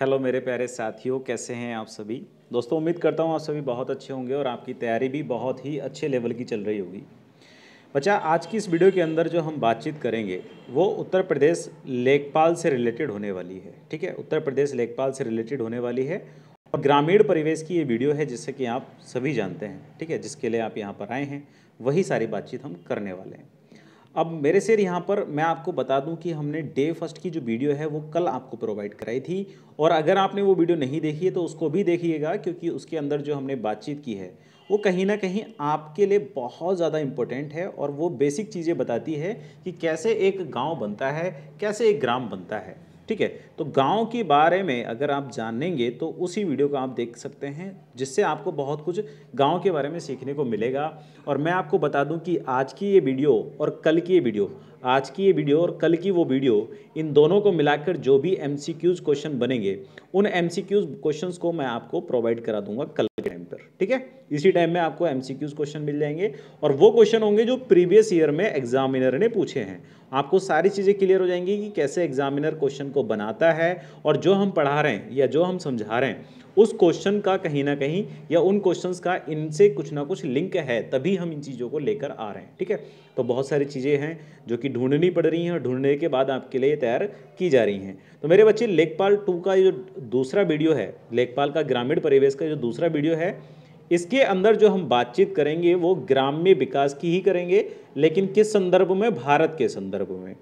hello मेरे प्यारे साथियों कैसे हैं आप सभी दोस्तों उम्मीद करता हूं आप सभी बहुत अच्छे होंगे और आपकी तैयारी भी बहुत ही अच्छे लेवल की चल रही होगी बच्चा आज की इस वीडियो के अंदर जो हम बातचीत करेंगे वो उत्तर प्रदेश लेखपाल से रिलेटेड होने वाली है ठीक है उत्तर प्रदेश लेखपाल से रिलेटेड होने वाली है और ग्रामीण परिवेश की ये वीडियो है जिससे कि आप सभी जानते हैं ठीक है जिसके लिए आप यहाँ पर आए हैं वही सारी बातचीत हम करने वाले हैं अब मेरे से यहाँ पर मैं आपको बता दूं कि हमने डे फर्स्ट की जो वीडियो है वो कल आपको प्रोवाइड कराई थी और अगर आपने वो वीडियो नहीं देखी है तो उसको भी देखिएगा क्योंकि उसके अंदर जो हमने बातचीत की है वो कहीं ना कहीं आपके लिए बहुत ज़्यादा इम्पोर्टेंट है और वो बेसिक चीज़ें बताती है कि कैसे एक गाँव बनता है कैसे एक ग्राम बनता है ठीक है तो गाँव के बारे में अगर आप जानेंगे तो उसी वीडियो को आप देख सकते हैं जिससे आपको बहुत कुछ गांव के बारे में सीखने को मिलेगा और मैं आपको बता दूं कि आज की ये वीडियो और कल की ये वीडियो आज की ये वीडियो और कल की वो वीडियो इन दोनों को मिलाकर जो भी एम क्वेश्चन बनेंगे उन एम क्वेश्चंस को मैं आपको प्रोवाइड करा दूंगा कल के टाइम पर ठीक है इसी टाइम में आपको एम क्वेश्चन मिल जाएंगे और वो क्वेश्चन होंगे जो प्रीवियस ईयर में एग्जामिनर ने पूछे हैं आपको सारी चीज़ें क्लियर हो जाएंगी कि कैसे एग्जामिनर क्वेश्चन को बनाता है और जो हम पढ़ा रहे हैं या जो हम समझा रहे हैं उस क्वेश्चन का कहीं ना कहीं या उन क्वेश्चन का इनसे कुछ ना कुछ लिंक है तभी हम इन चीज़ों को लेकर आ रहे हैं ठीक है तो बहुत सारी चीज़ें हैं जो कि ढूंढनी पड़ रही हैं और ढूंढने के बाद आपके लिए तैयार की जा रही हैं तो मेरे बच्चे लेखपाल टू का जो दूसरा वीडियो है लेखपाल का ग्रामीण परिवेश का जो दूसरा वीडियो है इसके अंदर जो हम बातचीत करेंगे वो ग्राम्य विकास की ही करेंगे लेकिन किस संदर्भ में भारत के संदर्भ में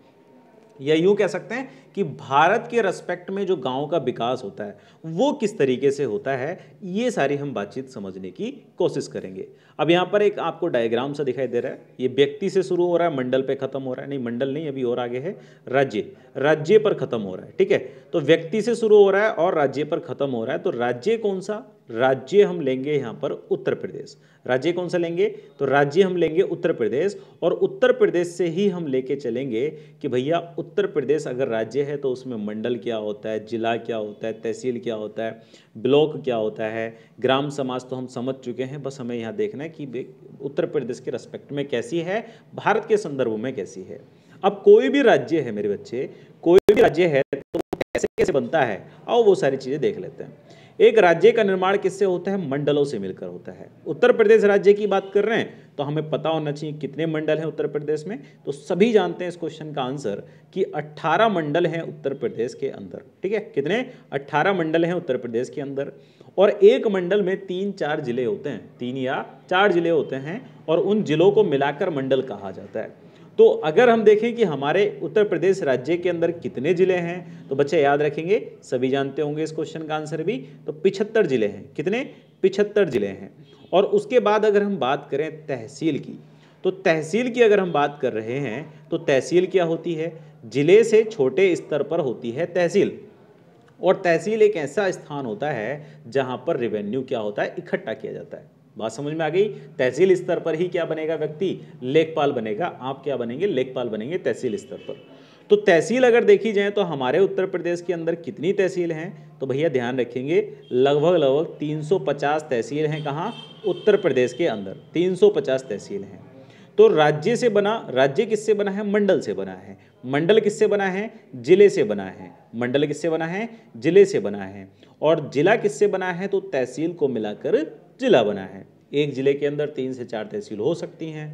या यूँ कह सकते हैं कि भारत के रेस्पेक्ट में जो गांव का विकास होता है वो किस तरीके से होता है ये सारी हम बातचीत समझने की कोशिश करेंगे अब यहाँ पर एक आपको डायग्राम सा दिखाई दे रहा है ये व्यक्ति से शुरू हो रहा है मंडल पे खत्म हो रहा है नहीं मंडल नहीं अभी और आगे है राज्य राज्य पर खत्म हो रहा है ठीक है तो व्यक्ति से शुरू हो रहा है और राज्य पर खत्म हो रहा है तो राज्य कौन सा राज्य हम लेंगे यहाँ पर उत्तर प्रदेश राज्य कौन सा लेंगे तो राज्य हम लेंगे उत्तर प्रदेश और उत्तर प्रदेश से ही हम लेके चलेंगे कि भैया उत्तर प्रदेश अगर राज्य हैं तो उसमें मंडल क्या होता है जिला क्या होता है तहसील क्या होता है ब्लॉक क्या होता है ग्राम समाज तो हम समझ चुके हैं बस हमें यहाँ देखना है कि उत्तर प्रदेश के रेस्पेक्ट में कैसी है भारत के संदर्भ में कैसी है अब कोई भी राज्य है मेरे बच्चे कोई भी राज्य है तो कैसे कैसे बनता है और वो सारी चीज़ें देख लेते हैं एक राज्य का निर्माण किससे होता है मंडलों से मिलकर होता है उत्तर प्रदेश राज्य की बात कर रहे हैं तो हमें पता होना चाहिए कितने मंडल हैं उत्तर प्रदेश में तो सभी जानते हैं इस क्वेश्चन का आंसर कि 18 मंडल हैं उत्तर प्रदेश के अंदर ठीक है कितने 18 मंडल हैं उत्तर प्रदेश के अंदर और एक मंडल में तीन चार जिले होते हैं तीन या चार जिले होते हैं और उन जिलों को मिलाकर मंडल कहा जाता है तो अगर हम देखें कि हमारे उत्तर प्रदेश राज्य के अंदर कितने ज़िले हैं तो बच्चे याद रखेंगे सभी जानते होंगे इस क्वेश्चन का आंसर भी तो पिछहत्तर ज़िले हैं कितने पिछहत्तर ज़िले हैं और उसके बाद अगर हम बात करें तहसील की तो तहसील की अगर हम बात कर रहे हैं तो तहसील क्या होती है ज़िले से छोटे स्तर पर होती है तहसील और तहसील एक ऐसा स्थान होता है जहां पर रिवेन्यू क्या होता है इकट्ठा किया जाता है बात समझ में आ गई तहसील स्तर पर ही क्या बनेगा व्यक्ति लेखपाल बनेगा आप क्या बनेंगे लेखपाल बनेंगे तहसील स्तर पर तो तहसील अगर देखी जाए तो हमारे उत्तर प्रदेश के अंदर कितनी तहसील हैं तो भैया ध्यान रखेंगे लगभग लगभग 350 तहसील हैं कहाँ उत्तर प्रदेश के अंदर 350 तहसील हैं तो राज्य से बना राज्य किससे बना है मंडल से बना है मंडल किससे बना है जिले से बना है मंडल किससे बना है जिले से बना है और जिला किससे बना है तो तहसील को मिलाकर जिला बना है एक जिले के अंदर तीन से चार तहसील हो सकती हैं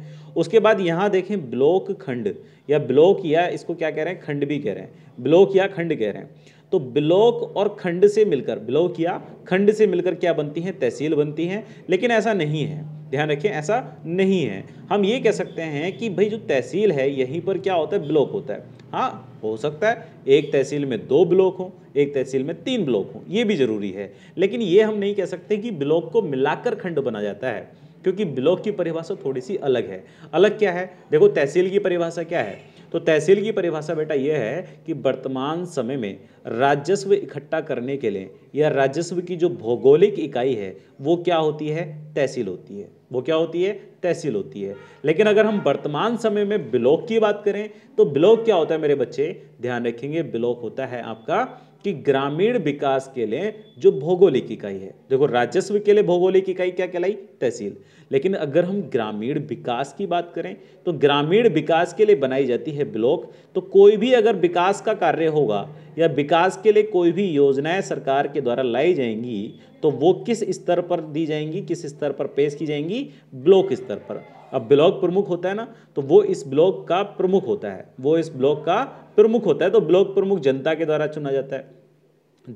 उसके बाद यहाँ देखें ब्लॉक खंड या ब्लॉक या इसको क्या कह रहे हैं खंड भी कह रहे हैं ब्लॉक या खंड कह रहे हैं तो ब्लॉक और खंड से मिलकर ब्लॉक या खंड से मिलकर क्या बनती है तहसील बनती है लेकिन ऐसा नहीं है ध्यान रखिए ऐसा नहीं है हम ये कह सकते हैं कि भाई जो तहसील है यहीं पर क्या होता है ब्लॉक होता है हाँ हो सकता है एक तहसील में दो ब्लॉक हो एक तहसील में तीन ब्लॉक हो ये भी ज़रूरी है लेकिन ये हम नहीं कह सकते कि ब्लॉक को मिलाकर खंड बना जाता है क्योंकि ब्लॉक की परिभाषा थोड़ी सी अलग है अलग क्या है देखो तहसील की परिभाषा क्या है तो तहसील की परिभाषा बेटा यह है कि वर्तमान समय में राजस्व इकट्ठा करने के लिए या राजस्व की जो भौगोलिक इकाई है वो क्या होती है तहसील होती है वो क्या होती है तहसील होती है लेकिन अगर हम वर्तमान समय में ब्लॉक की बात करें तो ब्लॉक क्या होता है मेरे बच्चे ध्यान रखेंगे ब्लॉक होता है आपका कि ग्रामीण विकास के लिए जो भौगोलिक इकाई है देखो राजस्व के लिए भौगोलिक इकाई क्या कहलाई तहसील लेकिन अगर हम ग्रामीण विकास की बात करें तो ग्रामीण विकास के लिए बनाई जाती है ब्लॉक तो कोई भी अगर विकास का कार्य होगा या विकास के लिए कोई भी योजनाएं सरकार के द्वारा लाई जाएंगी तो वो किस स्तर पर दी जाएंगी किस स्तर पर पेश की जाएंगी ब्लॉक स्तर पर अब ब्लॉक प्रमुख होता है ना तो वो इस ब्लॉक का प्रमुख होता है वो इस ब्लॉक का प्रमुख होता है तो ब्लॉक प्रमुख जनता के द्वारा चुना जाता है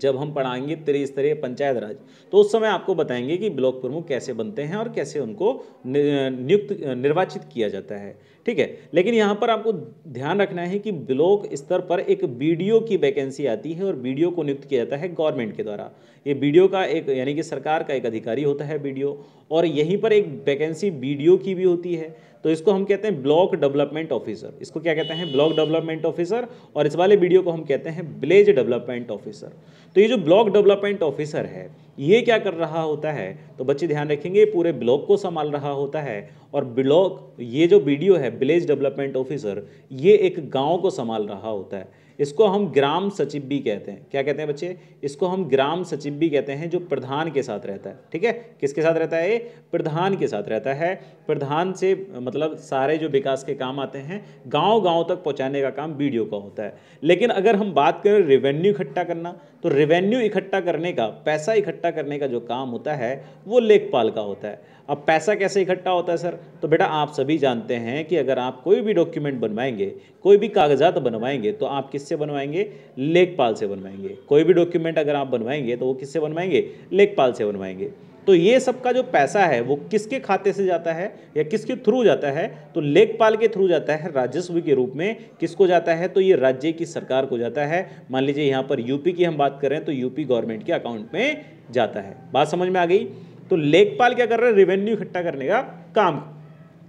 जब हम पढ़ाएंगे त्रिस्तरीय पंचायत राज तो उस समय आपको बताएंगे कि ब्लॉक प्रमुख कैसे बनते हैं और कैसे उनको नियुक्त निर्वाचित किया जाता है ठीक है लेकिन यहाँ पर आपको ध्यान रखना है कि ब्लॉक स्तर पर एक बीडीओ की वैकेंसी आती है और बीडीओ को नियुक्त किया जाता है गवर्नमेंट के द्वारा ये बीडीओ का एक यानी कि सरकार का एक अधिकारी होता है बीडीओ और यहीं पर एक वैकेंसी बीडीओ की भी होती है तो इसको हम कहते हैं ब्लॉक डेवलपमेंट ऑफिसर इसको क्या कहते हैं ब्लॉक डेवलपमेंट ऑफिसर और इस वाले वीडियो को हम कहते हैं विलेज डेवलपमेंट ऑफिसर तो ये जो ब्लॉक डेवलपमेंट ऑफिसर है ये क्या कर रहा होता है तो बच्चे ध्यान रखेंगे पूरे ब्लॉक को संभाल रहा होता है और ब्लॉक ये जो वीडियो है विलेज डेवलपमेंट ऑफिसर ये एक गांव को संभाल रहा होता है इसको हम ग्राम सचिव भी कहते हैं क्या कहते हैं बच्चे इसको हम ग्राम सचिव भी कहते हैं जो प्रधान के साथ रहता है ठीक है किसके साथ रहता है ये प्रधान के साथ रहता है प्रधान से मतलब सारे जो विकास के काम आते हैं गांव गांव तक पहुंचाने का काम वीडियो का होता है लेकिन अगर हम बात करें रेवेन्यू इकट्ठा करना तो रेवेन्यू इकट्ठा करने का पैसा इकट्ठा करने का जो काम होता है वो लेखपाल का होता है अब पैसा कैसे इकट्ठा होता है सर तो बेटा आप सभी जानते हैं कि अगर आप कोई भी डॉक्यूमेंट बनवाएंगे कोई भी कागजात बनवाएंगे तो आप किससे बनवाएंगे लेखपाल से बनवाएंगे कोई भी डॉक्यूमेंट अगर आप बनवाएंगे तो वो किससे बनवाएंगे लेखपाल से बनवाएंगे तो ये सब का जो पैसा है वो किसके खाते से जाता है या किसके थ्रू जाता है तो लेखपाल के थ्रू जाता है राजस्व के रूप में किसको जाता है तो ये राज्य की सरकार को जाता है मान लीजिए यहाँ पर यूपी की हम बात करें तो यूपी गवर्नमेंट के अकाउंट में जाता है बात समझ में आ गई तो लेखपाल क्या कर रहा है रेवेन्यू इकट्ठा करने का काम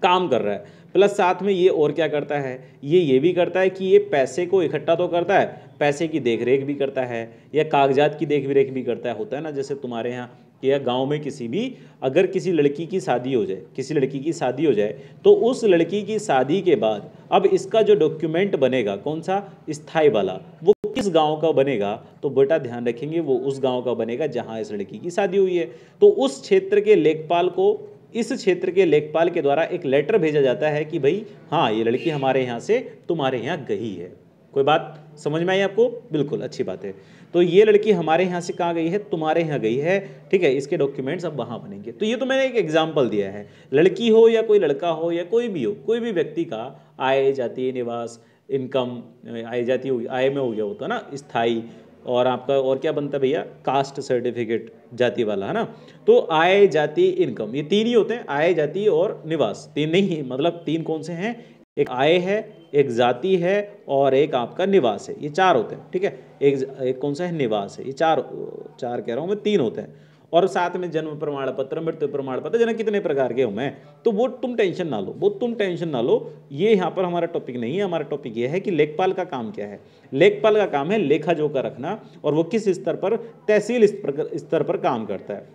काम कर रहा है प्लस साथ में ये और क्या करता है ये ये भी करता है कि ये पैसे को इकट्ठा तो करता है पैसे की देखरेख भी करता है या कागजात की देख रेख भी करता है होता है ना जैसे तुम्हारे यहाँ कि या गांव में किसी भी अगर किसी लड़की की शादी हो जाए किसी लड़की की शादी हो जाए तो उस लड़की की शादी के बाद अब इसका जो डॉक्यूमेंट बनेगा कौन सा स्थाई वाला वो किस गांव का बनेगा तो बेटा ध्यान रखेंगे वो उस गांव का बनेगा जहां इस लड़की की शादी हुई है तो उस क्षेत्र के लेखपाल को इस क्षेत्र के लेखपाल के द्वारा एक लेटर भेजा जाता है कि भाई हाँ ये लड़की हमारे यहाँ से तुम्हारे यहाँ गई है कोई बात समझ में आई आपको बिल्कुल अच्छी बात है तो ये लड़की हमारे यहाँ से कहाँ गई है तुम्हारे यहाँ गई है ठीक है इसके डॉक्यूमेंट्स अब वहाँ बनेंगे तो ये तो मैंने एक एग्जाम्पल दिया है लड़की हो या कोई लड़का हो या कोई भी हो कोई भी व्यक्ति का आय जाति निवास इनकम आय जाती हो आय में हो गया होता तो, है ना स्थाई और आपका और क्या बनता है भैया कास्ट सर्टिफिकेट जाति वाला है ना तो आय जाति इनकम ये तीन ही होते हैं आय जाति और निवास तीन नहीं मतलब तीन कौन से हैं एक आय है एक जाति है और एक आपका निवास है ये चार होते हैं ठीक है एक एक कौन सा है निवास है ये चार चार कह रहा हूँ मैं तीन होते हैं और साथ में जन्म प्रमाण पत्र मृत्यु प्रमाण पत्र जन कितने प्रकार के हूँ मैं तो वो तुम टेंशन ना लो वो तुम टेंशन ना लो ये यहाँ पर हमारा टॉपिक नहीं है हमारा टॉपिक ये है कि लेखपाल का काम क्या है लेखपाल का काम है लेखा जोखा रखना और वो किस स्तर पर तहसील स्तर पर काम करता है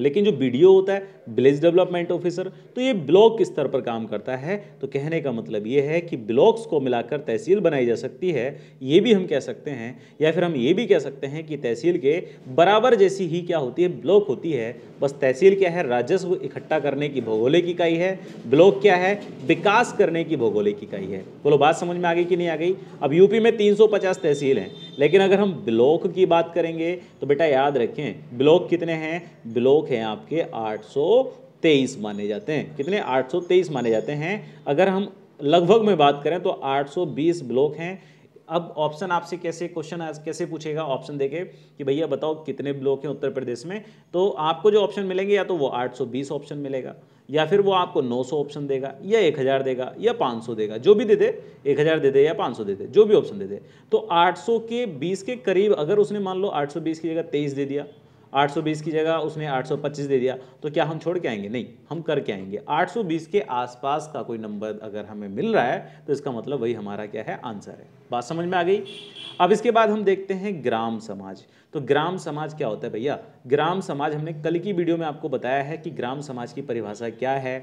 लेकिन जो बी होता है विलेज डेवलपमेंट ऑफिसर तो ये ब्लॉक स्तर पर काम करता है तो कहने का मतलब ये है कि ब्लॉक्स को मिलाकर तहसील बनाई जा सकती है ये भी हम कह सकते हैं या फिर हम ये भी कह सकते हैं कि तहसील के बराबर जैसी ही क्या होती है ब्लॉक होती है बस तहसील क्या है राजस्व इकट्ठा करने की भौगोलिक इकाई है ब्लॉक क्या है विकास करने की भौगोलिक इकाई है बोलो बात समझ में आ गई कि नहीं आ गई अब यूपी में तीन तहसील हैं लेकिन अगर हम ब्लॉक की बात करेंगे तो बेटा याद रखें ब्लॉक कितने हैं ब्लॉक लोग हैं आपके 823 माने जाते हैं कितने 823 माने जाते हैं अगर हम लगभग में बात करें तो 820 ब्लॉक हैं अब ऑप्शन आपसे कैसे क्वेश्चन कैसे पूछेगा ऑप्शन देखे कि भैया बताओ कितने ब्लॉक हैं उत्तर प्रदेश में तो आपको जो ऑप्शन मिलेंगे या तो वो 820 ऑप्शन मिलेगा या फिर वो आपको 900 ऑप्शन देगा या 1000 देगा या 500 देगा जो भी दे दे 1000 दे दे या 500 दे दे जो भी ऑप्शन दे दे तो 800 के 20 के करीब अगर उसने मान लो 820 की जगह 23 दे दिया 820 की जगह उसने 825 दे दिया तो क्या हम छोड़ के आएंगे नहीं हम करके आएंगे 820 के आसपास का कोई नंबर अगर हमें मिल रहा है तो इसका मतलब वही हमारा क्या है आंसर है बात समझ में आ गई अब इसके बाद हम देखते हैं ग्राम समाज तो ग्राम समाज क्या होता है भैया ग्राम समाज हमने कल की वीडियो में आपको बताया है कि ग्राम समाज की परिभाषा क्या है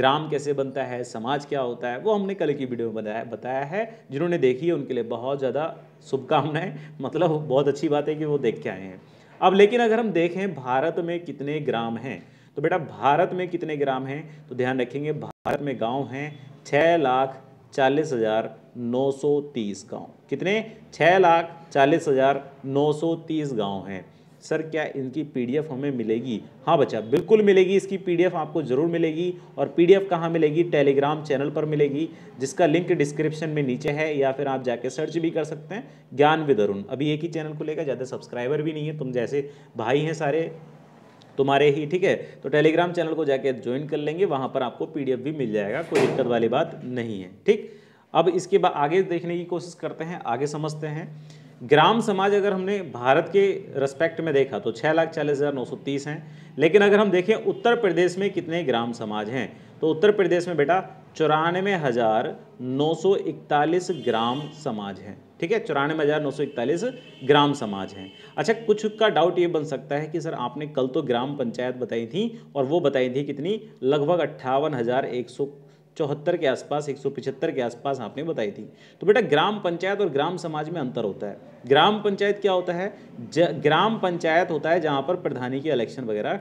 ग्राम कैसे बनता है समाज क्या होता है वो हमने कल की वीडियो में बताया बताया है जिन्होंने देखी है उनके लिए बहुत ज़्यादा शुभकामनाएं मतलब बहुत अच्छी बात है कि वो देख के आए हैं अब लेकिन अगर हम देखें भारत में कितने ग्राम हैं तो बेटा भारत में कितने ग्राम हैं तो ध्यान रखेंगे भारत में गांव हैं छः लाख चालीस हज़ार नौ सौ तीस गाँव कितने छः लाख चालीस हज़ार नौ सौ तीस गाँव हैं सर क्या इनकी पीडीएफ हमें मिलेगी हाँ बच्चा बिल्कुल मिलेगी इसकी पीडीएफ आपको ज़रूर मिलेगी और पीडीएफ कहाँ मिलेगी टेलीग्राम चैनल पर मिलेगी जिसका लिंक डिस्क्रिप्शन में नीचे है या फिर आप जाके सर्च भी कर सकते हैं ज्ञान विद अरुण अभी एक ही चैनल खुलेगा ज़्यादा सब्सक्राइबर भी नहीं है तुम जैसे भाई हैं सारे तुम्हारे ही ठीक है तो टेलीग्राम चैनल को जाके ज्वाइन कर लेंगे वहाँ पर आपको पी भी मिल जाएगा कोई दिक्कत वाली बात नहीं है ठीक अब इसके बाद आगे देखने की कोशिश करते हैं आगे समझते हैं ग्राम समाज अगर हमने भारत के रेस्पेक्ट में देखा तो छः लाख चालीस हज़ार नौ सौ तीस हैं लेकिन अगर हम देखें उत्तर प्रदेश में कितने ग्राम समाज हैं तो उत्तर प्रदेश में बेटा चौरानवे हज़ार नौ सौ इकतालीस ग्राम समाज हैं ठीक है चौरानवे हज़ार नौ सौ इकतालीस ग्राम समाज हैं अच्छा कुछ का डाउट ये बन सकता है कि सर आपने कल तो ग्राम पंचायत बताई थी और वो बताई थी कितनी लगभग अट्ठावन हज़ार एक सौ चौहत्तर के आसपास एक के आसपास आपने बताई थी तो बेटा ग्राम पंचायत और ग्राम समाज में अंतर होता है ग्राम पंचायत क्या होता है ग्राम पंचायत होता है जहाँ पर प्रधानी के इलेक्शन वगैरह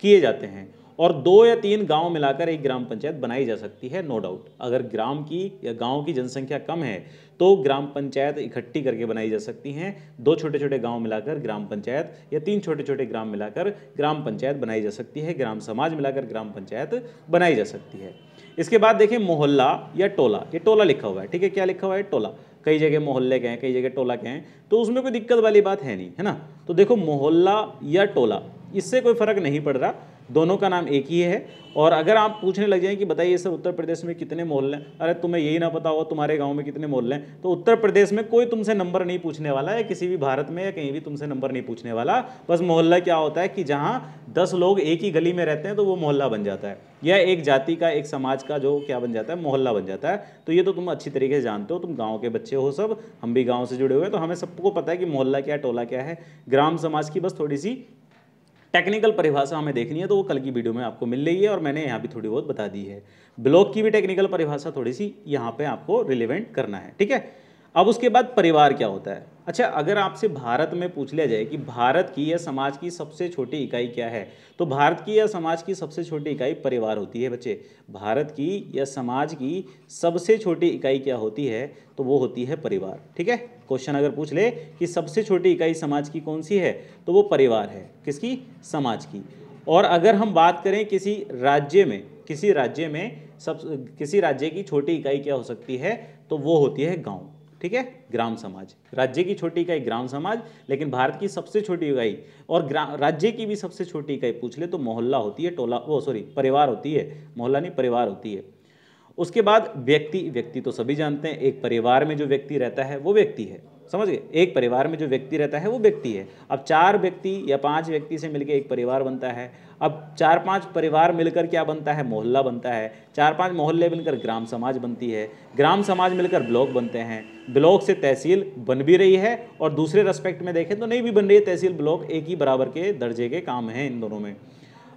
किए जाते हैं और दो या तीन गांव मिलाकर एक ग्राम पंचायत बनाई जा सकती है नो डाउट अगर ग्राम की या गांव की जनसंख्या कम है तो ग्राम पंचायत इकट्ठी करके बनाई जा सकती हैं दो छोटे छोटे गांव मिलाकर ग्राम पंचायत या तीन छोटे छोटे ग्राम मिलाकर ग्राम पंचायत बनाई जा सकती है ग्राम समाज मिलाकर ग्राम पंचायत बनाई जा सकती है इसके बाद देखिए मोहल्ला या टोला ये टोला लिखा हुआ है ठीक है क्या लिखा हुआ है टोला कई जगह मोहल्ले के हैं कई जगह टोला के हैं तो उसमें कोई दिक्कत वाली बात है नहीं है ना तो देखो मोहल्ला या टोला इससे कोई फर्क नहीं पड़ रहा दोनों का नाम एक ही है और अगर आप पूछने लग जाएं कि बताइए सर उत्तर प्रदेश में कितने मोहल्ले हैं अरे तुम्हें यही ना पता हो तुम्हारे गांव में कितने मोहल्ले हैं तो उत्तर प्रदेश में कोई तुमसे नंबर नहीं पूछने वाला है किसी भी भारत में या कहीं भी तुमसे नंबर नहीं पूछने वाला बस मोहल्ला क्या होता है कि जहाँ दस लोग एक ही गली में रहते हैं तो वो मोहल्ला बन जाता है या एक जाति का एक समाज का जो क्या बन जाता है मोहल्ला बन जाता है तो ये तो तुम अच्छी तरीके से जानते हो तुम गाँव के बच्चे हो सब हम भी गाँव से जुड़े हुए हैं तो हमें सबको पता है कि मोहल्ला क्या टोला क्या है ग्राम समाज की बस थोड़ी सी टेक्निकल परिभाषा हमें देखनी है तो वो कल की वीडियो में आपको मिल रही है और मैंने यहाँ भी थोड़ी बहुत बता दी है ब्लॉक की भी टेक्निकल परिभाषा थोड़ी सी यहाँ पे आपको रिलेवेंट करना है ठीक है अब उसके बाद परिवार क्या होता है अच्छा अगर आपसे भारत में पूछ लिया जाए कि भारत की या समाज की सबसे छोटी इकाई क्या है तो भारत की या समाज की सबसे छोटी इकाई परिवार होती है बच्चे भारत की या समाज की सबसे छोटी इकाई क्या होती है तो वो होती है परिवार ठीक है क्वेश्चन अगर पूछ ले कि सबसे छोटी इकाई समाज की कौन सी है तो वो परिवार है किसकी समाज की और अगर हम बात करें किसी राज्य में किसी राज्य में सब किसी राज्य की छोटी इकाई क्या हो सकती है तो वो होती है गांव ठीक है ग्राम समाज राज्य की छोटी इकाई ग्राम समाज लेकिन भारत की सबसे छोटी इकाई और राज्य की भी सबसे छोटी इकाई पूछ ले तो मोहल्ला होती है टोला वो सॉरी परिवार होती है मोहल्ला नहीं परिवार होती है उसके बाद व्यक्ति व्यक्ति तो सभी जानते हैं एक परिवार में जो व्यक्ति रहता है वो व्यक्ति है समझ गए एक परिवार में जो व्यक्ति रहता है वो व्यक्ति है अब चार व्यक्ति या पांच व्यक्ति से मिलकर एक परिवार बनता है अब चार पांच परिवार मिलकर क्या बनता है मोहल्ला बनता है चार पांच मोहल्ले मिलकर ग्राम समाज बनती है ग्राम समाज मिलकर ब्लॉक बनते हैं ब्लॉक से तहसील बन भी रही है और दूसरे रेस्पेक्ट में देखें तो नहीं भी बन रही है तहसील ब्लॉक एक ही बराबर के दर्जे के काम हैं इन दोनों में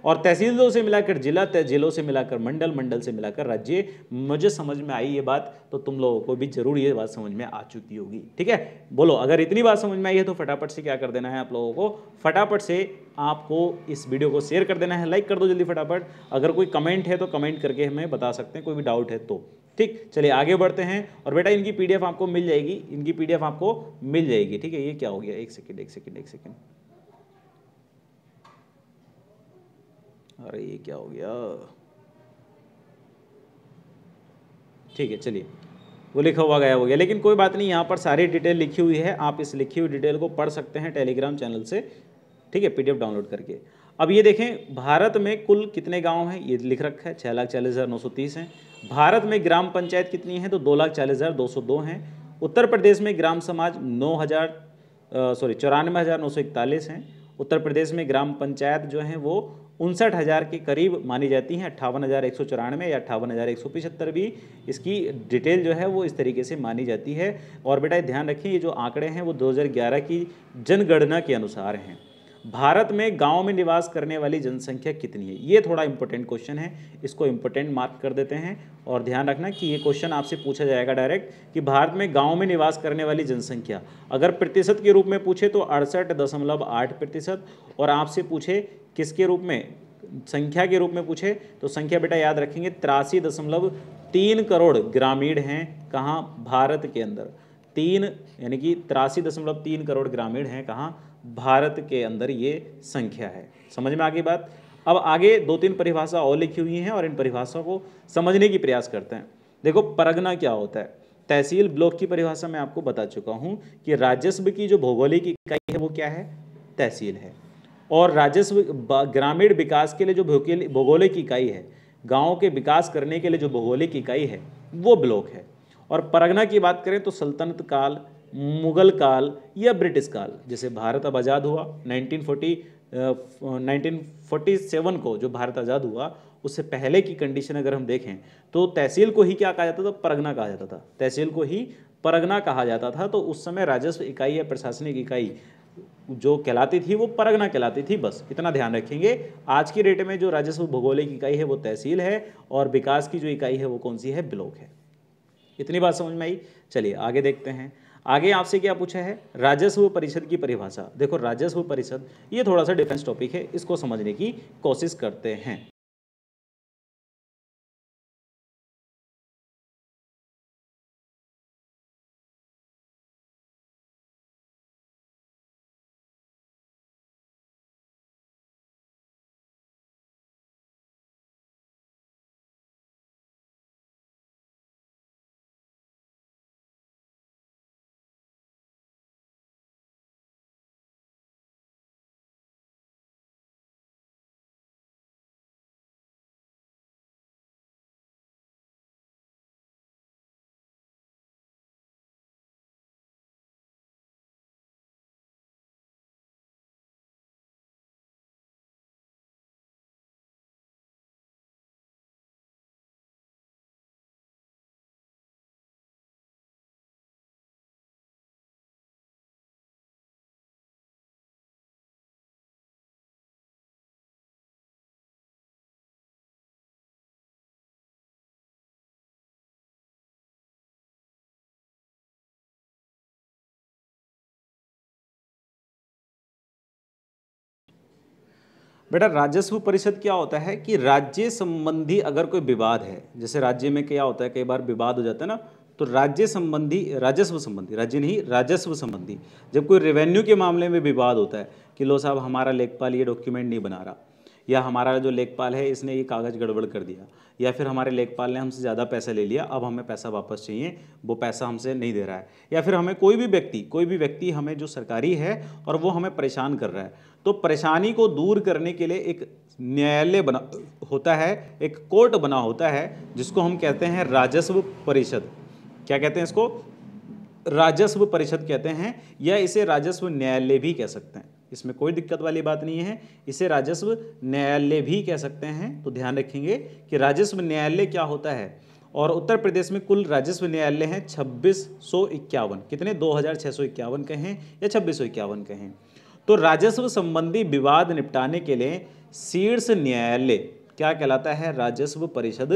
और तहसीलों से मिलाकर जिला जिलों से मिलाकर मंडल मंडल से मिलाकर राज्य मुझे समझ में आई ये बात तो तुम लोगों को भी जरूर ये बात समझ में आ चुकी होगी ठीक है बोलो अगर इतनी बात समझ में आई है तो फटाफट से क्या कर देना है आप लोगों को फटाफट से आपको इस वीडियो को शेयर कर देना है लाइक कर दो जल्दी फटाफट अगर कोई कमेंट है तो कमेंट करके हमें बता सकते हैं कोई भी डाउट है तो ठीक चलिए आगे बढ़ते हैं और बेटा इनकी पीडीएफ आपको मिल जाएगी इनकी पीडीएफ आपको मिल जाएगी ठीक है ये क्या हो गया एक सेकेंड एक सेकेंड एक सेकेंड अरे ये क्या हो गया ठीक है चलिए वो लिखा हुआ गया हो गया लेकिन कोई बात नहीं यहाँ पर सारी डिटेल लिखी हुई है आप इस लिखी हुई डिटेल को पढ़ सकते हैं टेलीग्राम चैनल से ठीक है पीडीएफ डाउनलोड करके अब ये देखें भारत में कुल कितने गांव हैं ये लिख रखा है छः लाख चालीस हज़ार नौ सौ तीस हैं भारत में ग्राम पंचायत कितनी है तो दो लाख चालीस हज़ार दो सौ दो हैं उत्तर प्रदेश में ग्राम समाज नौ हज़ार सॉरी चौरानवे हज़ार नौ सौ इकतालीस हैं उत्तर प्रदेश में ग्राम पंचायत जो हैं वो उनसठ हज़ार के करीब मानी जाती हैं अट्ठावन हज़ार एक सौ चौरानवे या अट्ठावन हज़ार एक सौ पिछहत्तर भी इसकी डिटेल जो है वो इस तरीके से मानी जाती है और बेटा ध्यान रखिए ये जो आंकड़े हैं वो 2011 की जनगणना के अनुसार हैं भारत में गांव में निवास करने वाली जनसंख्या कितनी है ये थोड़ा इंपॉर्टेंट क्वेश्चन है इसको इंपॉर्टेंट मार्क कर देते हैं और ध्यान रखना कि ये क्वेश्चन आपसे पूछा जाएगा डायरेक्ट कि भारत में गांव में निवास करने वाली जनसंख्या अगर प्रतिशत के रूप में पूछे तो अड़सठ दशमलव आठ प्रतिशत और आपसे पूछे किसके रूप में संख्या के रूप में पूछे तो संख्या बेटा याद रखेंगे तिरासी दशमलव तीन करोड़ ग्रामीण हैं कहाँ भारत के अंदर तीन यानी कि तिरासी दशमलव तीन करोड़ ग्रामीण हैं कहाँ भारत के अंदर ये संख्या है समझ में आ गई बात अब आगे दो तीन परिभाषा और लिखी हुई हैं और इन परिभाषाओं को समझने की प्रयास करते हैं देखो परगना क्या होता है तहसील ब्लॉक की परिभाषा मैं आपको बता चुका हूँ कि राजस्व की जो भौगोलिक इकाई है वो क्या है तहसील है और राजस्व ग्रामीण विकास के लिए जो भौगोलिक इकाई है गाँव के विकास करने के लिए जो भौगोलिक इकाई है वो ब्लॉक है और परगना की बात करें तो सल्तनत काल मुगल काल या ब्रिटिश काल जैसे भारत अब आज़ाद हुआ 1940 1947 को जो भारत आज़ाद हुआ उससे पहले की कंडीशन अगर हम देखें तो तहसील को ही क्या कहा जाता था परगना कहा जाता था तहसील को ही परगना कहा जाता था तो उस समय राजस्व इकाई या प्रशासनिक इकाई जो कहलाती थी वो परगना कहलाती थी बस इतना ध्यान रखेंगे आज की डेट में जो राजस्व भूगोलिक इकाई है वो तहसील है और विकास की जो इकाई है वो कौन सी है ब्लॉक है इतनी बात समझ में आई चलिए आगे देखते हैं आगे आपसे क्या पूछा है राजस्व परिषद की परिभाषा देखो राजस्व परिषद ये थोड़ा सा डिफेंस टॉपिक है इसको समझने की कोशिश करते हैं बेटा राजस्व परिषद क्या होता है कि राज्य संबंधी अगर कोई विवाद है जैसे राज्य में क्या होता है कई बार विवाद हो जाता है ना तो राज्य संबंधी राजस्व संबंधी राज्य नहीं राजस्व संबंधी जब कोई रेवेन्यू के मामले में विवाद होता है कि लो साहब हमारा लेखपाल ये डॉक्यूमेंट नहीं बना रहा या हमारा जो लेखपाल है इसने ये कागज़ गड़बड़ कर दिया या फिर हमारे लेखपाल ने हमसे ज़्यादा पैसा ले लिया अब हमें पैसा वापस चाहिए वो पैसा हमसे नहीं दे रहा है या फिर हमें कोई भी व्यक्ति कोई भी व्यक्ति हमें जो सरकारी है और वो हमें परेशान कर रहा है तो परेशानी को दूर करने के लिए एक न्यायालय बना होता है एक कोर्ट बना होता है जिसको हम कहते हैं राजस्व परिषद क्या कहते हैं इसको राजस्व परिषद कहते हैं या इसे राजस्व न्यायालय भी कह सकते हैं इसमें कोई दिक्कत वाली बात नहीं है इसे राजस्व न्यायालय भी कह सकते हैं तो ध्यान रखेंगे कि राजस्व न्यायालय क्या होता है और उत्तर प्रदेश में कुल राजस्व न्यायालय हैं छब्बीस कितने दो हज़ार छः सौ के हैं या छब्बीस के हैं तो राजस्व संबंधी विवाद निपटाने के लिए शीर्ष न्यायालय क्या कहलाता है राजस्व परिषद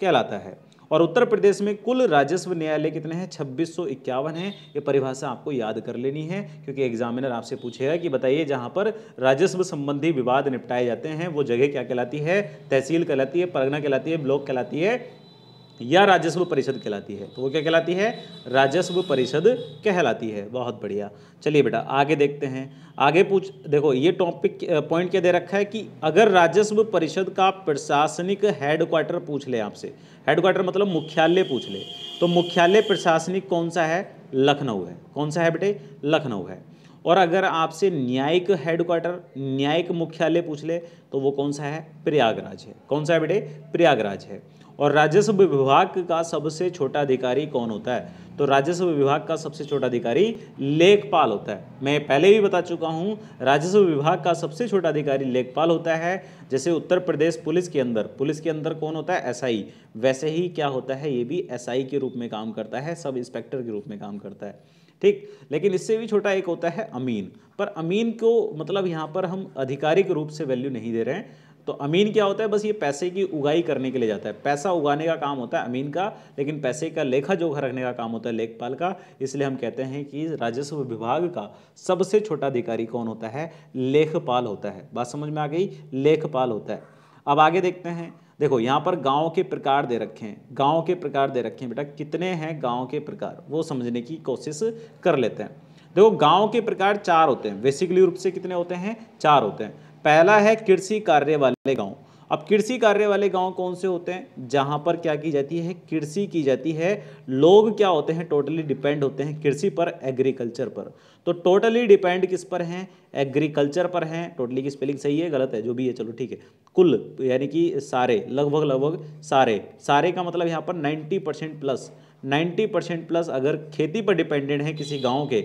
कहलाता है और उत्तर प्रदेश में कुल राजस्व न्यायालय कितने हैं छब्बीस सौ इक्यावन है ये परिभाषा आपको याद कर लेनी है क्योंकि एग्जामिनर आपसे पूछेगा कि बताइए जहां पर राजस्व संबंधी विवाद निपटाए जाते हैं वो जगह क्या कहलाती है तहसील कहलाती है परगना कहलाती है ब्लॉक कहलाती है या राजस्व परिषद कहलाती है तो वो क्या कहलाती है राजस्व परिषद कहलाती है बहुत बढ़िया चलिए बेटा आगे देखते हैं आगे पूछ देखो ये टॉपिक पॉइंट क्या दे रखा है कि अगर राजस्व परिषद का प्रशासनिक हेडक्वार्टर पूछ ले आपसे हेडक्वार्टर मतलब मुख्यालय पूछ ले तो मुख्यालय प्रशासनिक कौन सा है लखनऊ है कौन सा है बेटे लखनऊ है और अगर आपसे न्यायिक हेडक्वार्टर न्यायिक मुख्यालय पूछ ले तो वो कौन सा है प्रयागराज है कौन सा है बेटे प्रयागराज है और राजस्व विभाग का सबसे छोटा अधिकारी कौन होता है तो राजस्व विभाग का सबसे छोटा अधिकारी लेखपाल होता है मैं पहले भी बता चुका हूं राजस्व विभाग का सबसे छोटा अधिकारी लेखपाल होता है जैसे उत्तर प्रदेश पुलिस के अंदर पुलिस के अंदर कौन होता है एसआई वैसे ही क्या होता है ये भी एसआई के रूप में काम करता है सब इंस्पेक्टर के रूप में काम करता है ठीक लेकिन इससे भी छोटा एक होता है अमीन पर अमीन को मतलब यहाँ पर हम आधिकारिक रूप से वैल्यू नहीं दे रहे हैं तो अमीन क्या होता है बस ये पैसे की उगाई करने के लिए जाता है पैसा उगाने का काम होता है अमीन का लेकिन पैसे का लेखा जोखा रखने का काम होता है लेखपाल का इसलिए हम कहते हैं कि राजस्व विभाग का सबसे छोटा अधिकारी कौन होता है लेखपाल होता है बात समझ में आ गई लेखपाल होता है अब आगे देखते हैं देखो यहाँ पर गाँव के प्रकार दे रखे हैं गाँव के प्रकार दे रखे हैं बेटा कितने हैं गाँव के प्रकार वो समझने की कोशिश कर लेते हैं देखो गाँव के प्रकार चार होते हैं बेसिकली रूप से कितने होते हैं चार होते हैं पहला है कृषि कार्य वाले गाँव अब कृषि कार्य वाले गांव कौन से होते हैं जहां पर क्या की जाती है कृषि की जाती है लोग क्या होते हैं टोटली डिपेंड होते हैं कृषि पर एग्रीकल्चर पर तो टोटली डिपेंड किस पर हैं एग्रीकल्चर पर हैं टोटली की स्पेलिंग सही है गलत है जो भी है चलो ठीक है कुल यानी कि सारे लगभग लगभग सारे सारे का मतलब यहाँ पर ninety percent plus ninety percent plus अगर खेती पर डिपेंडेंट है किसी गाँव के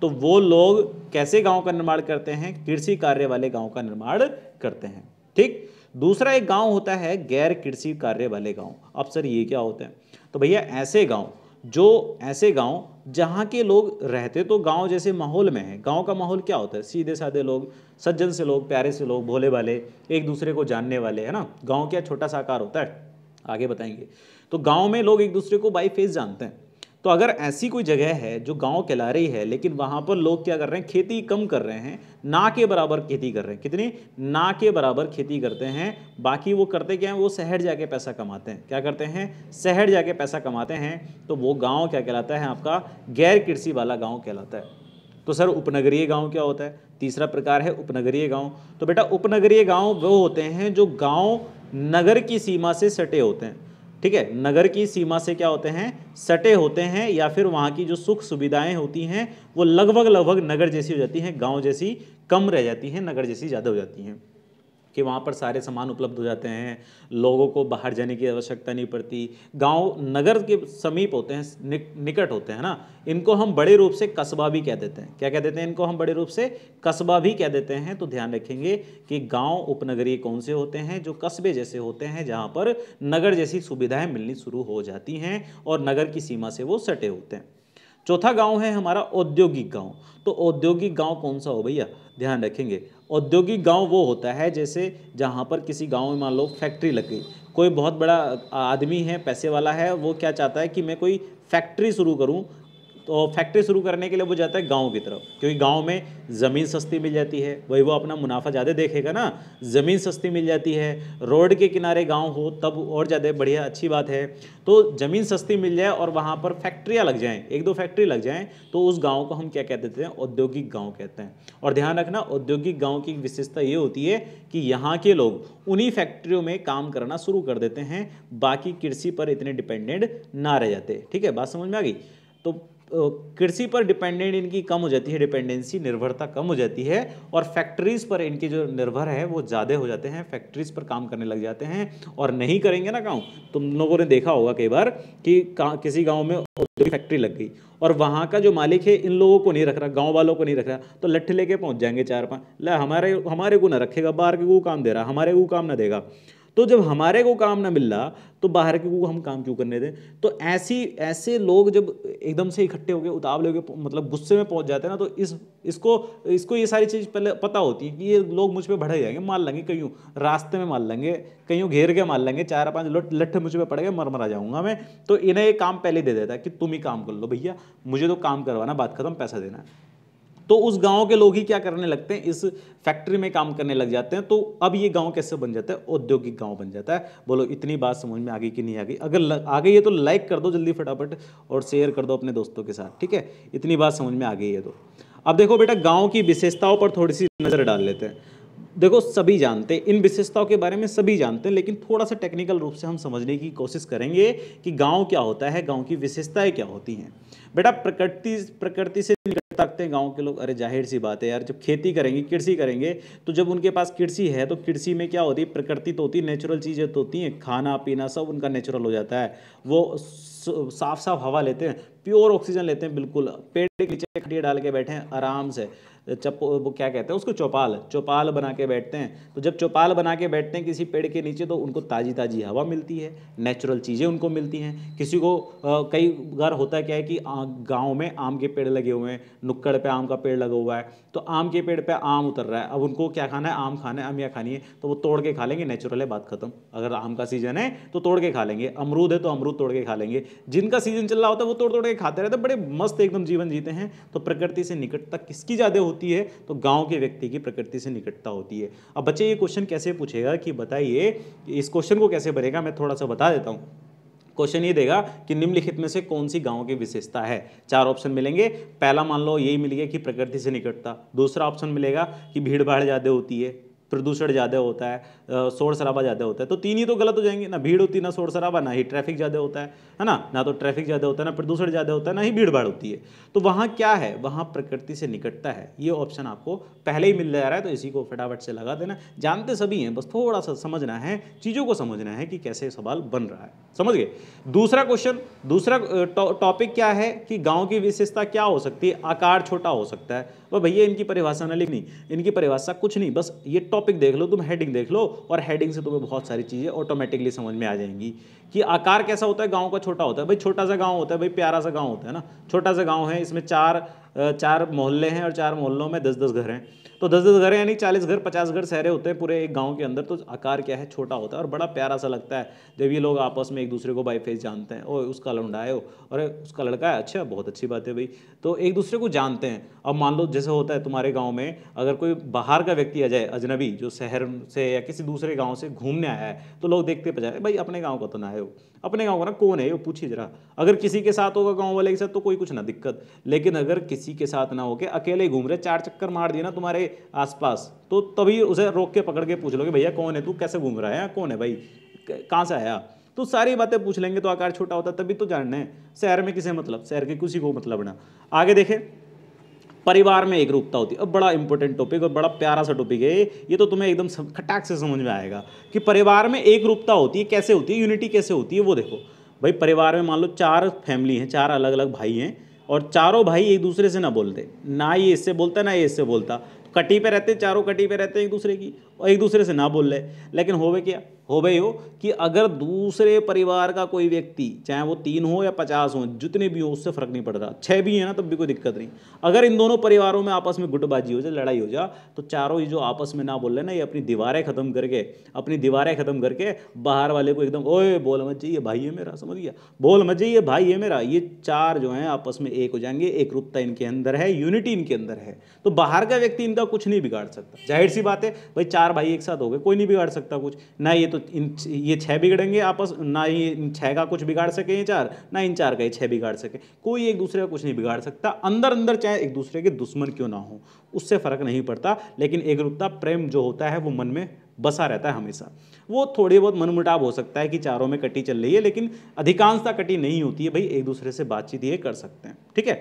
तो वो लोग कैसे गांव का निर्माण करते हैं कृषि कार्य वाले गांव का निर्माण करते हैं ठीक दूसरा एक गांव होता है गैर कृषि कार्य वाले गांव अब सर ये क्या होते हैं तो भैया ऐसे गांव जो ऐसे गांव जहाँ के लोग रहते तो गांव जैसे माहौल में है गांव का माहौल क्या होता है सीधे साधे लोग सज्जन से लोग प्यारे से लोग भोले वाले एक दूसरे को जानने वाले है ना गाँव क्या छोटा सा आकार होता है आगे बताएंगे तो गाँव में लोग एक दूसरे को बाई फेस जानते हैं तो अगर ऐसी कोई जगह है जो गांव कहला रही है लेकिन वहाँ पर लोग क्या कर रहे हैं खेती कम कर रहे हैं ना के बराबर खेती कर रहे हैं कितनी ना के बराबर खेती करते हैं बाकी वो करते क्या हैं वो शहर जाके पैसा कमाते हैं क्या करते हैं शहर जाके पैसा कमाते हैं तो वो गाँव क्या कहलाता है आपका गैर कृषि वाला गाँव कहलाता है तो सर उपनगरीय गांव क्या होता है तीसरा प्रकार है उपनगरीय गांव तो बेटा उपनगरीय गांव वो होते हैं जो गांव नगर की सीमा से सटे होते हैं ठीक है नगर की सीमा से क्या होते हैं सटे होते हैं या फिर वहाँ की जो सुख सुविधाएं होती हैं वो लगभग लगभग नगर जैसी हो जाती हैं गांव जैसी कम रह जाती हैं नगर जैसी ज़्यादा हो जाती हैं कि वहाँ पर सारे सामान उपलब्ध हो जाते हैं लोगों को बाहर जाने की आवश्यकता नहीं पड़ती गांव नगर के समीप होते हैं निक, निकट होते हैं ना इनको हम बड़े रूप से कस्बा भी कह देते हैं क्या कह देते हैं इनको हम बड़े रूप से कस्बा भी कह देते हैं तो ध्यान रखेंगे कि गाँव उपनगरीय कौन से होते हैं जो कस्बे जैसे होते हैं जहाँ पर नगर जैसी सुविधाएँ मिलनी शुरू हो जाती हैं और नगर की सीमा से वो सटे होते हैं चौथा गांव है हमारा औद्योगिक गांव तो औद्योगिक गांव कौन सा हो भैया ध्यान रखेंगे औद्योगिक गांव वो होता है जैसे जहाँ पर किसी गांव में मान लो फैक्ट्री लग गई कोई बहुत बड़ा आदमी है पैसे वाला है वो क्या चाहता है कि मैं कोई फैक्ट्री शुरू करूँ तो फैक्ट्री शुरू करने के लिए वो जाता है गाँव की तरफ क्योंकि गाँव में ज़मीन सस्ती मिल जाती है वही वो अपना मुनाफा ज़्यादा देखेगा ना ज़मीन सस्ती मिल जाती है रोड के किनारे गाँव हो तब और ज़्यादा बढ़िया अच्छी बात है तो ज़मीन सस्ती मिल जाए और वहाँ पर फैक्ट्रियाँ लग जाएँ एक दो फैक्ट्री लग जाएँ तो उस गाँव को हम क्या कह देते हैं औद्योगिक गाँव कहते हैं और ध्यान रखना औद्योगिक गाँव की विशेषता ये होती है कि यहाँ के लोग उन्हीं फैक्ट्रियों में काम करना शुरू कर देते हैं बाकी कृषि पर इतने डिपेंडेंट ना रह जाते ठीक है बात समझ में आ गई तो कृषि पर डिपेंडेंट इनकी कम हो जाती है डिपेंडेंसी निर्भरता कम हो जाती है और फैक्ट्रीज़ पर इनके जो निर्भर है वो ज़्यादा हो जाते हैं फैक्ट्रीज़ पर काम करने लग जाते हैं और नहीं करेंगे ना गाँव तुम लोगों ने देखा होगा कई बार कि किसी गाँव में औद्योगिक फैक्ट्री लग गई और वहाँ का जो मालिक है इन लोगों को नहीं रख रहा गाँव वालों को नहीं रख रहा तो लट्ठे लेके पहुँच जाएंगे चार पाँच ला हमारे हमारे को ना रखेगा बाहर के को काम दे रहा हमारे को काम ना देगा तो जब हमारे को काम ना मिल रहा तो बाहर के को हम काम क्यों करने दें तो ऐसी ऐसे लोग जब एकदम से इकट्ठे हो गए उतावले हो गए मतलब गुस्से में पहुंच जाते हैं ना तो इस इसको इसको ये सारी चीज़ पहले पता होती है कि ये लोग मुझ पर भड़े जाएंगे मार लेंगे कहीं रास्ते में मार लेंगे कहीं घेर के मार लेंगे चार पाँच लट लट्ठे मुझ पर पड़ेगा मरमरा जाऊँगा मैं तो इन्हें ये काम पहले दे देता है कि तुम ही काम कर लो भैया मुझे तो काम करवाना बात खत्म पैसा देना तो उस गांव के लोग ही क्या करने लगते हैं इस फैक्ट्री में काम करने लग जाते हैं तो अब ये गांव कैसे बन जाता है औद्योगिक गांव बन जाता है बोलो इतनी बात समझ में आ गई कि नहीं आ गई अगर आ गई है तो लाइक कर दो जल्दी फटाफट और शेयर कर दो अपने दोस्तों के साथ ठीक है इतनी बात समझ में आ गई है तो अब देखो बेटा गाँव की विशेषताओं पर थोड़ी सी नज़र डाल लेते हैं देखो सभी जानते हैं इन विशेषताओं के बारे में सभी जानते हैं लेकिन थोड़ा सा टेक्निकल रूप से हम समझने की कोशिश करेंगे कि गांव क्या होता है गांव की विशेषताएं क्या होती हैं बेटा प्रकृति प्रकृति से निकट रखते हैं गाँव के लोग अरे जाहिर सी बात है यार जब खेती करेंगे कृषि करेंगे तो जब उनके पास कृषि है तो कृषि में क्या होती है प्रकृति तो होती है नेचुरल चीज़ें तो होती हैं खाना पीना सब उनका नेचुरल हो जाता है वो साफ साफ हवा लेते हैं प्योर ऑक्सीजन लेते हैं बिल्कुल पेड़ के नीचे खटिया डाल के बैठे हैं आराम से चप वो क्या कहते हैं उसको चौपाल चौपाल बना के बैठते हैं तो जब चौपाल बना के बैठते हैं किसी पेड़ के नीचे तो उनको ताज़ी ताज़ी हवा मिलती है नेचुरल चीज़ें उनको मिलती हैं किसी को कई बार होता क्या है कि गांव में आम के पेड़ लगे हुए हैं नुक्कड़ पे आम का पेड़ लगा हुआ है तो आम के पेड़ पे आम उतर रहा है अब उनको क्या खाना है आम खाना है अमिया खानी है तो वो तोड़ के खा लेंगे नेचुरल है बात खत्म अगर आम का सीजन है तो तोड़ के खा लेंगे अमरूद है तो अमरूद तोड़ के खा लेंगे जिनका सीजन चल रहा होता है वो तोड़ तोड़ के खाते रहते बड़े मस्त एकदम जीवन जीते हैं तो प्रकृति से निकटता किसकी ज़्यादा होती है तो गाँव के व्यक्ति की प्रकृति से निकटता होती है अब बच्चे ये क्वेश्चन कैसे पूछेगा कि बताइए इस क्वेश्चन को कैसे भरेगा मैं थोड़ा सा बता देता हूँ क्वेश्चन ये देगा कि निम्नलिखित में से कौन सी गाँव की विशेषता है चार ऑप्शन मिलेंगे पहला मान लो यही मिल गया कि प्रकृति से निकटता दूसरा ऑप्शन मिलेगा कि भीड़ भाड़ ज़्यादा होती है प्रदूषण ज़्यादा होता है शोर शराबा ज़्यादा होता है तो तीन ही तो गलत हो जाएंगे ना भीड़ होती है ना शोर शराबा ना ही ट्रैफिक ज़्यादा होता है है ना ना तो ट्रैफिक ज़्यादा होता है ना प्रदूषण ज़्यादा होता है ना ही भीड़ भाड़ होती है तो वहाँ क्या है वहाँ प्रकृति से निकटता है ये ऑप्शन आपको पहले ही मिल जा रहा है तो इसी को फटाफट से लगा देना जानते सभी हैं बस थोड़ा सा समझना है चीज़ों को समझना है कि कैसे सवाल बन रहा है समझ गए दूसरा क्वेश्चन दूसरा टॉपिक क्या है कि गाँव की विशेषता क्या हो सकती है आकार छोटा हो सकता है वह भैया इनकी परिभाषा ना लिखनी इनकी परिभाषा कुछ नहीं बस ये टॉपिक देख लो तुम हेडिंग देख लो और हेडिंग से तुम्हें बहुत सारी चीज़ें ऑटोमेटिकली समझ में आ जाएंगी कि आकार कैसा होता है गाँव का छोटा होता है भाई छोटा सा गाँव होता है भाई प्यारा सा गाँव होता है ना छोटा सा गाँव है इसमें चार चार मोहल्ले हैं और चार मोहल्लों में दस दस घर हैं तो दस दस घर यानी चालीस घर पचास घर सहरे होते हैं पूरे एक गाँव के अंदर तो आकार क्या है छोटा होता है और बड़ा प्यारा सा लगता है जब ये लोग आपस में एक दूसरे को बाई फेस जानते हैं ओ उसका लौंडा है अरे उसका लड़का है अच्छा बहुत अच्छी बात है भाई तो एक दूसरे को जानते हैं अब मान लो जैसे होता है तुम्हारे गाँव में अगर कोई बाहर का व्यक्ति आ जाए अजनबी जो शहर से या किसी दूसरे गाँव से घूमने आया है तो लोग देखते पचाए भाई अपने गाँव का तो ना है अपने गाँव का ना कौन है वो पूछिए जरा अगर किसी के साथ होगा गाँव वाले के साथ तो कोई कुछ ना दिक्कत लेकिन अगर किसी के साथ ना होके अकेले घूम रहे चार चक्कर मार दिए ना तुम्हारे आसपास तो तभी उसे रोक के पकड़ के पूछ लो कि भैया कौन है तू कैसे घूम रहा है कौन है भाई कहाँ से आया तो सारी बातें पूछ लेंगे तो आकार छोटा होता तभी तो जानना है शहर में किसे मतलब शहर के किसी को मतलब ना आगे देखें परिवार में एक रूपता होती है अब बड़ा इंपॉर्टेंट टॉपिक और बड़ा प्यारा सा टॉपिक है ये तो तुम्हें एकदम खटाक से समझ में आएगा कि परिवार में एक रूपता होती है कैसे होती है यूनिटी कैसे होती है वो देखो भाई परिवार में मान लो चार फैमिली हैं चार अलग अलग भाई हैं और चारों भाई एक दूसरे से ना बोलते ना ये इससे बोलता ना ये इससे बोलता कटी पे रहते चारों कटी पे रहते हैं एक दूसरे की और एक दूसरे से ना बोल रहे लेकिन होवे क्या होवे हो कि अगर दूसरे परिवार का कोई व्यक्ति चाहे वो तीन हो या पचास हो जितने भी हो उससे फ़र्क नहीं पड़ रहा छः भी है ना तब भी कोई दिक्कत नहीं अगर इन दोनों परिवारों में आपस में गुटबाजी हो जाए लड़ाई हो जाए तो चारों ही जो आपस में ना बोल रहे ना ये अपनी दीवारें ख़त्म करके अपनी दीवारें ख़त्म करके बाहर वाले को एकदम ओए बोल मत जाइए भाई है मेरा समझ गया बोल मत जाइए भाई है मेरा ये चार जो हैं आपस में एक हो जाएंगे एक रूपता इनके अंदर है यूनिटी इनके अंदर है तो बाहर का व्यक्ति इनका कुछ नहीं बिगाड़ सकता जाहिर सी बात है भाई चार भाई एक साथ हो गए कोई नहीं बिगाड़ सकता कुछ ना ये तो इन ये छः बिगड़ेंगे आपस ना ये इन छः का कुछ बिगाड़ सके ये चार ना इन चार का ये छः बिगाड़ सके कोई एक दूसरे का कुछ नहीं बिगाड़ सकता अंदर अंदर चाहे एक दूसरे के दुश्मन क्यों ना हो उससे फ़र्क नहीं पड़ता लेकिन एकरूपता प्रेम जो होता है वो मन में बसा रहता है हमेशा वो थोड़े बहुत मनमुटाव हो सकता है कि चारों में कटी चल रही है लेकिन अधिकांशता कटी नहीं होती है भाई एक दूसरे से बातचीत ये कर सकते हैं ठीक है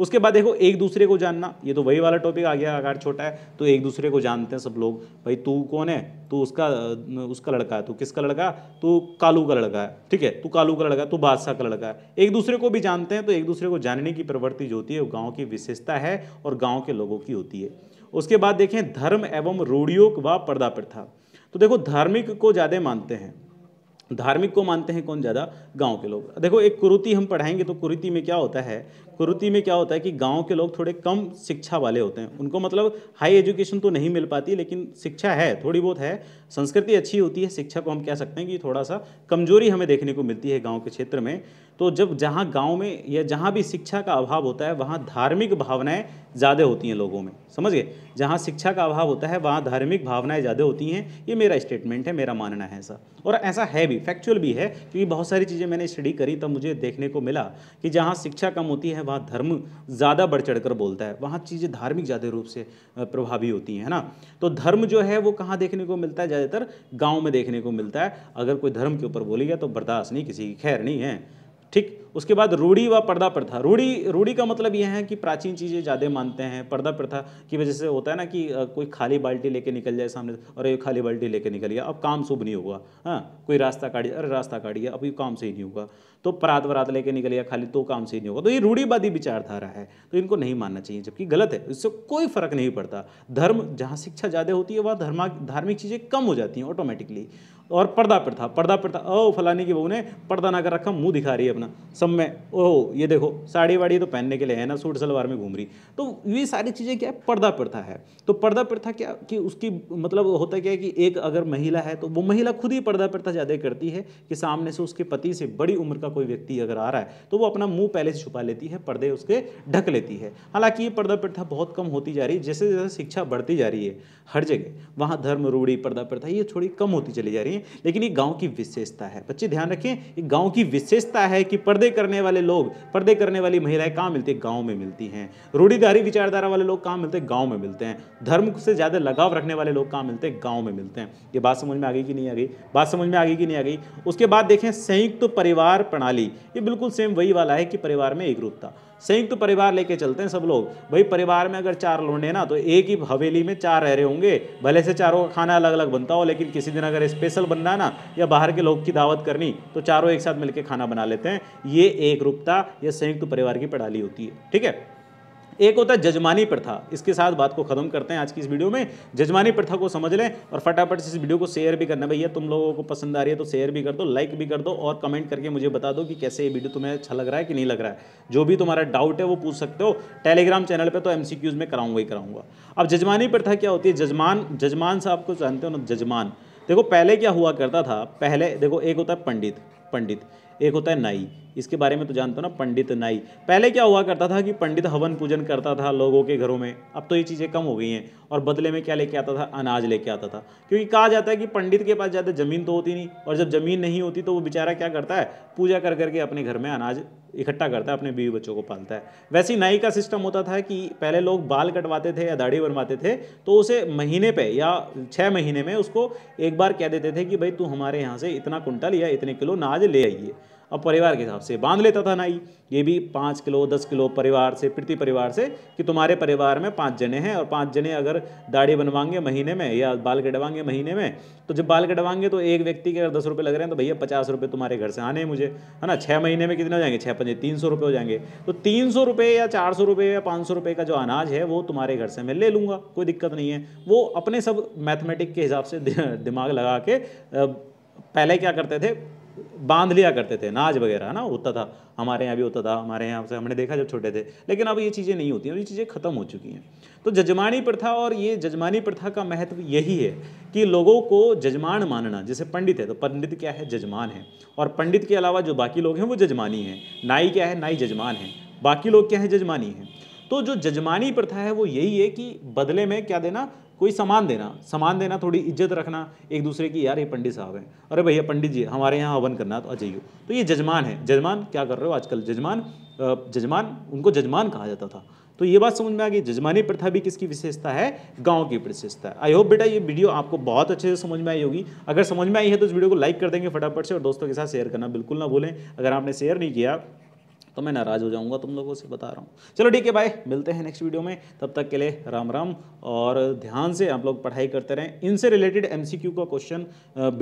उसके बाद देखो एक दूसरे को जानना ये तो वही वाला टॉपिक आ गया आकार छोटा है तो एक दूसरे को जानते हैं सब लोग भाई तू कौन है तू उसका उसका लड़का है तू किसका लड़का तू कालू का लड़का है ठीक है तू कालू का लड़का तू बादशाह का लड़का है एक दूसरे को भी जानते हैं तो एक दूसरे को जानने की प्रवृत्ति जो होती है वो गाँव की विशेषता है और गाँव के लोगों की होती है उसके बाद देखें धर्म एवं रूढ़ियों व पर्दा प्रथा तो देखो धार्मिक को ज़्यादा मानते हैं धार्मिक को मानते हैं कौन ज़्यादा गांव के लोग देखो एक कुरुति हम पढ़ाएंगे तो कुरीति में क्या होता है कुरुति में क्या होता है कि गाँव के लोग थोड़े कम शिक्षा वाले होते हैं उनको मतलब हाई एजुकेशन तो नहीं मिल पाती लेकिन शिक्षा है थोड़ी बहुत है संस्कृति अच्छी होती है शिक्षा को हम कह सकते हैं कि थोड़ा सा कमजोरी हमें देखने को मिलती है गाँव के क्षेत्र में तो जब जहाँ गाँव में या जहाँ भी शिक्षा का अभाव होता है वहाँ धार्मिक भावनाएँ ज़्यादा होती हैं लोगों में समझ गए जहाँ शिक्षा का अभाव होता है वहाँ धार्मिक भावनाएँ ज़्यादा होती हैं ये मेरा स्टेटमेंट है मेरा मानना है ऐसा और ऐसा है भी फैक्चुअल भी है क्योंकि बहुत सारी चीज़ें मैंने स्टडी करी तब मुझे देखने को मिला कि जहाँ शिक्षा कम होती है वहाँ धर्म ज़्यादा बढ़ चढ़ कर बोलता है वहाँ चीज़ें धार्मिक ज़्यादा रूप से प्रभावी होती हैं है ना तो धर्म जो है वो कहाँ देखने को मिलता है ज़्यादातर गाँव में देखने को मिलता है अगर कोई धर्म के ऊपर बोलेगा तो बर्दाश्त नहीं किसी की खैर नहीं है ठीक उसके बाद रूढ़ी व पर्दा प्रथा रूढ़ी रूढ़ी का मतलब यह है कि प्राचीन चीज़ें ज़्यादा मानते हैं पर्दा प्रथा की वजह से होता है ना कि कोई खाली बाल्टी लेके निकल जाए सामने और ये खाली बाल्टी लेके निकल गया अब काम शुभ नहीं होगा हाँ कोई रास्ता काट अरे रास्ता काट गया अब ये काम सही नहीं होगा तो परात वरात लेके निकल गया खाली तो काम सही नहीं होगा तो ये रूढ़ीवादी विचारधारा है तो इनको नहीं मानना चाहिए जबकि गलत है इससे कोई फर्क नहीं पड़ता धर्म जहाँ शिक्षा ज़्यादा होती है वहाँ धर्मा धार्मिक चीज़ें कम हो जाती हैं ऑटोमेटिकली और पर्दा प्रथा पर्दा प्रथा ओ फलाने की बहू ने पर्दा ना कर रखा मुंह दिखा रही है अपना सब में ओ ये देखो साड़ी वाड़ी तो पहनने के लिए है ना सूट सलवार में घूम रही तो ये सारी चीज़ें क्या है पर्दा प्रथा है तो पर्दा प्रथा क्या कि उसकी मतलब होता क्या है कि एक अगर महिला है तो वो महिला खुद ही पर्दा प्रथा ज़्यादा करती है कि सामने से उसके पति से बड़ी उम्र का कोई व्यक्ति अगर आ रहा है तो वो अपना मुँह पहले से छुपा लेती है पर्दे उसके ढक लेती है हालांकि ये पर्दा प्रथा बहुत कम होती जा रही है जैसे जैसे शिक्षा बढ़ती जा रही है हर जगह वहाँ धर्म रूढ़ी पर्दा प्रथा ये थोड़ी कम होती चली जा रही है हैं लेकिन ये गांव की विशेषता है बच्चे ध्यान रखें ये गांव की विशेषता है कि पर्दे करने वाले लोग पर्दे करने वाली महिलाएं कहाँ मिलती है गाँव में मिलती हैं रूढ़ीधारी विचारधारा वाले लोग कहाँ मिलते हैं गाँव में मिलते हैं धर्म से ज़्यादा लगाव रखने वाले लोग कहाँ मिलते हैं गाँव में मिलते हैं ये बात समझ में आ गई कि नहीं आ गई बात समझ में आ गई कि नहीं आ गई उसके बाद देखें संयुक्त परिवार प्रणाली ये बिल्कुल सेम वही वाला है कि परिवार में एकरूपता संयुक्त तो परिवार लेके चलते हैं सब लोग भाई परिवार में अगर चार लोंडे ना तो एक ही हवेली में चार रह रहे होंगे भले से चारों का खाना अलग अलग बनता हो लेकिन किसी दिन अगर स्पेशल बनना ना या बाहर के लोग की दावत करनी तो चारों एक साथ मिलकर खाना बना लेते हैं ये एक रूपता या संयुक्त तो परिवार की प्रणाली होती है ठीक है एक होता है जजमानी प्रथा इसके साथ बात को ख़त्म करते हैं आज की इस वीडियो में जजमानी प्रथा को समझ लें और फटाफट से इस वीडियो को शेयर भी करना भैया तुम लोगों को पसंद आ रही है तो शेयर भी कर दो लाइक भी कर दो और कमेंट करके मुझे बता दो कि कैसे ये वीडियो तुम्हें अच्छा लग रहा है कि नहीं लग रहा है जो भी तुम्हारा डाउट है वो पूछ सकते हो टेलीग्राम चैनल पर तो एम में कराऊंगा ही कराऊंगा अब जजमानी प्रथा क्या होती है जजमान जजमान साहब को जानते हो ना जजमान देखो पहले क्या हुआ करता था पहले देखो एक होता है पंडित पंडित एक होता है नाई इसके बारे में तो जानते हो ना पंडित नाई पहले क्या हुआ करता था कि पंडित हवन पूजन करता था लोगों के घरों में अब तो ये चीज़ें कम हो गई हैं और बदले में क्या लेके आता था अनाज लेके आता था क्योंकि कहा जाता है कि पंडित के पास ज़्यादा ज़मीन तो होती नहीं और जब ज़मीन नहीं होती तो वो बेचारा क्या करता है पूजा कर करके अपने घर में अनाज इकट्ठा करता है अपने बीवी बच्चों को पालता है वैसे ही नाई का सिस्टम होता था कि पहले लोग बाल कटवाते थे या दाढ़ी बनवाते थे तो उसे महीने पे या छः महीने में उसको एक बार कह देते थे कि भाई तू हमारे यहाँ से इतना कुंटल या इतने किलो नाज ले आइए और परिवार के हिसाब से बांध लेता था नाई ये भी पाँच किलो दस किलो परिवार से प्रति परिवार से कि तुम्हारे परिवार में पाँच जने हैं और पाँच जने अगर दाढ़ी बनवाएंगे महीने में या बाल कटवाएंगे महीने में तो जब बाल कटवाएंगे तो एक व्यक्ति के अगर दस रुपये लग रहे हैं तो भैया पचास रुपये तुम्हारे घर से आने मुझे है ना छः महीने में कितने हो जाएंगे छः पंजे तीन सौ रुपये हो जाएंगे तो तीन सौ रुपये या चार सौ रुपये या पाँच सौ रुपये का जो अनाज है वो तुम्हारे घर से मैं ले लूँगा कोई दिक्कत नहीं है वो अपने सब मैथमेटिक के हिसाब से दिमाग लगा के पहले क्या करते थे बांध लिया करते थे नाज वगैरह ना होता था हमारे यहाँ भी होता था हमारे यहाँ से हमने देखा जब छोटे थे लेकिन अब ये चीज़ें नहीं होती हैं ये चीज़ें ख़त्म हो चुकी हैं तो जजमानी प्रथा और ये जजमानी प्रथा का महत्व यही है कि लोगों को जजमान मानना जैसे पंडित है तो पंडित क्या है जजमान है और पंडित के अलावा जो बाकी लोग हैं वो जजमानी हैं नाई क्या है नाई जजमान है बाकी लोग क्या है जजमानी है तो जो जजमानी प्रथा है वो यही है कि बदले में क्या देना कोई सामान देना सामान देना थोड़ी इज्जत रखना एक दूसरे की यार ये पंडित साहब हैं अरे भैया पंडित जी हमारे यहाँ हवन करना तो अजइयो तो ये जजमान है जजमान क्या कर रहे हो आजकल जजमान जजमान उनको जजमान कहा जाता था तो ये बात समझ में आ गई जजमानी प्रथा भी किसकी विशेषता है गांव की विशेषता है आई होप बेटा ये वीडियो आपको बहुत अच्छे से समझ में आई होगी अगर समझ में आई है तो इस वीडियो को लाइक कर देंगे फटाफट से और दोस्तों के साथ शेयर करना बिल्कुल ना भूलें अगर आपने शेयर नहीं किया तो मैं नाराज़ हो जाऊँगा तुम लोगों से बता रहा हूँ चलो ठीक है भाई मिलते हैं नेक्स्ट वीडियो में तब तक के लिए राम राम और ध्यान से आप लोग पढ़ाई करते रहें इनसे रिलेटेड एम का क्वेश्चन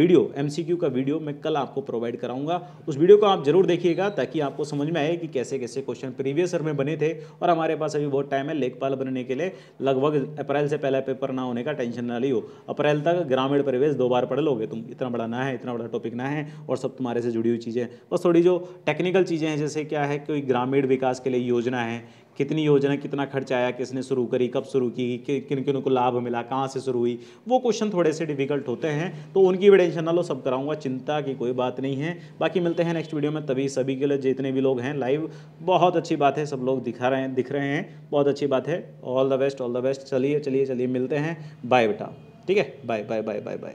वीडियो एम का वीडियो मैं कल आपको प्रोवाइड कराऊंगा उस वीडियो को आप जरूर देखिएगा ताकि आपको समझ में आए कि कैसे कैसे क्वेश्चन प्रीवियस ईयर में बने थे और हमारे पास अभी बहुत टाइम है लेखपाल बनने के लिए लगभग अप्रैल से पहले पेपर ना होने का टेंशन ना लियो अप्रैल तक ग्रामीण परिवेश दो बार पढ़ लोगे तुम इतना बड़ा ना है इतना बड़ा टॉपिक ना है और सब तुम्हारे से जुड़ी हुई चीज़ें बस थोड़ी जो टेक्निकल चीज़ें हैं जैसे क्या है तो कोई ग्रामीण विकास के लिए योजना है कितनी योजना कितना खर्च आया किसने शुरू करी कब शुरू की कि, किन किन को लाभ मिला कहाँ से शुरू हुई वो क्वेश्चन थोड़े से डिफिकल्ट होते हैं तो उनकी भी टेंशन ना लो सब कराऊंगा चिंता की कोई बात नहीं है बाकी मिलते हैं नेक्स्ट वीडियो में तभी सभी के लिए जितने भी लोग हैं लाइव बहुत अच्छी बात है सब लोग दिखा रहे हैं दिख रहे हैं बहुत अच्छी बात है all the best all the best चलिए चलिए चलिए मिलते हैं बाय बेटा ठीक है bye bye bye bye bye